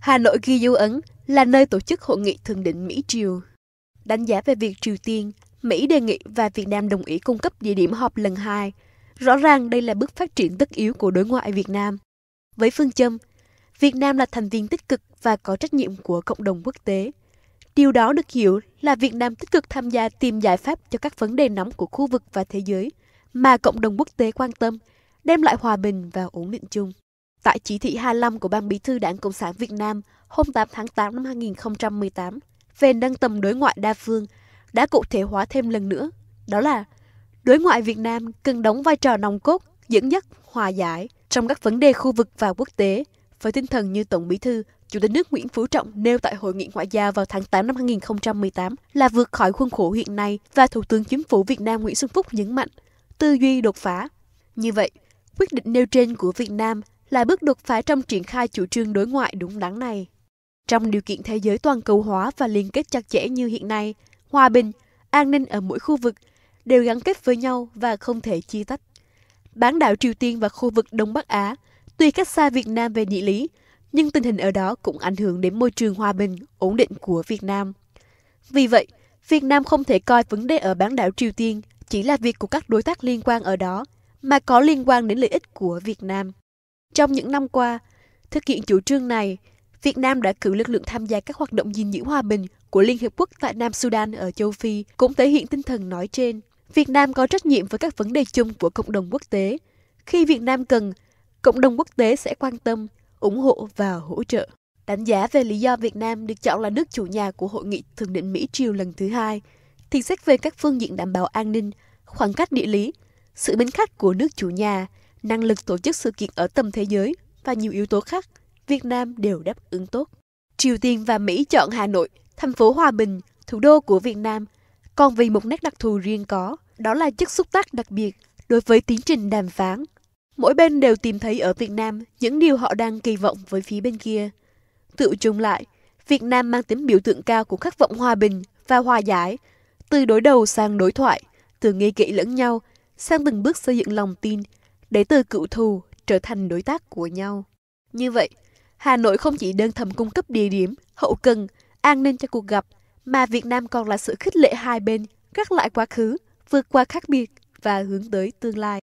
Hà Nội ghi dấu ấn là nơi tổ chức hội nghị thượng đỉnh Mỹ-Triều. Đánh giá về việc Triều Tiên, Mỹ đề nghị và Việt Nam đồng ý cung cấp địa điểm họp lần hai. Rõ ràng đây là bước phát triển tất yếu của đối ngoại Việt Nam. Với phương châm, Việt Nam là thành viên tích cực và có trách nhiệm của cộng đồng quốc tế. Điều đó được hiểu là Việt Nam tích cực tham gia tìm giải pháp cho các vấn đề nóng của khu vực và thế giới mà cộng đồng quốc tế quan tâm, đem lại hòa bình và ổn định chung. Tại chỉ thị 25 của Ban Bí thư Đảng Cộng sản Việt Nam hôm 8 tháng 8 năm 2018 về nâng tầm đối ngoại đa phương đã cụ thể hóa thêm lần nữa, đó là đối ngoại Việt Nam cần đóng vai trò nòng cốt, dẫn dắt, hòa giải trong các vấn đề khu vực và quốc tế với tinh thần như Tổng Bí thư, Chủ tịch nước Nguyễn Phú Trọng nêu tại Hội nghị Ngoại giao vào tháng 8 năm 2018 là vượt khỏi khuôn khổ hiện nay và Thủ tướng Chính phủ Việt Nam Nguyễn Xuân Phúc nhấn mạnh tư duy đột phá. Như vậy, quyết định nêu trên của Việt Nam là bước đột phá trong triển khai chủ trương đối ngoại đúng đắn này. Trong điều kiện thế giới toàn cầu hóa và liên kết chặt chẽ như hiện nay, hòa bình, an ninh ở mỗi khu vực đều gắn kết với nhau và không thể chia tách. Bán đảo Triều Tiên và khu vực Đông Bắc Á tuy cách xa Việt Nam về địa lý, nhưng tình hình ở đó cũng ảnh hưởng đến môi trường hòa bình, ổn định của Việt Nam. Vì vậy, Việt Nam không thể coi vấn đề ở bán đảo Triều Tiên chỉ là việc của các đối tác liên quan ở đó, mà có liên quan đến lợi ích của Việt Nam. Trong những năm qua, thực hiện chủ trương này, Việt Nam đã cử lực lượng tham gia các hoạt động gìn giữ hòa bình của Liên Hiệp Quốc tại Nam Sudan ở châu Phi cũng thể hiện tinh thần nói trên. Việt Nam có trách nhiệm với các vấn đề chung của cộng đồng quốc tế. Khi Việt Nam cần, cộng đồng quốc tế sẽ quan tâm, ủng hộ và hỗ trợ. Đánh giá về lý do Việt Nam được chọn là nước chủ nhà của Hội nghị Thượng đỉnh Mỹ Triều lần thứ hai, thì xét về các phương diện đảm bảo an ninh, khoảng cách địa lý, sự mến khách của nước chủ nhà, năng lực tổ chức sự kiện ở tầm thế giới và nhiều yếu tố khác, Việt Nam đều đáp ứng tốt. Triều Tiên và Mỹ chọn Hà Nội, thành phố hòa bình, thủ đô của Việt Nam, còn vì một nét đặc thù riêng có, đó là chất xúc tác đặc biệt đối với tiến trình đàm phán. Mỗi bên đều tìm thấy ở Việt Nam những điều họ đang kỳ vọng với phía bên kia. Tự chung lại, Việt Nam mang tính biểu tượng cao của khát vọng hòa bình và hòa giải, từ đối đầu sang đối thoại, từ nghi kỵ lẫn nhau, sang từng bước xây dựng lòng tin để từ cựu thù trở thành đối tác của nhau. Như vậy, Hà Nội không chỉ đơn thầm cung cấp địa điểm, hậu cần, an ninh cho cuộc gặp, mà Việt Nam còn là sự khích lệ hai bên gác lại quá khứ, vượt qua khác biệt và hướng tới tương lai.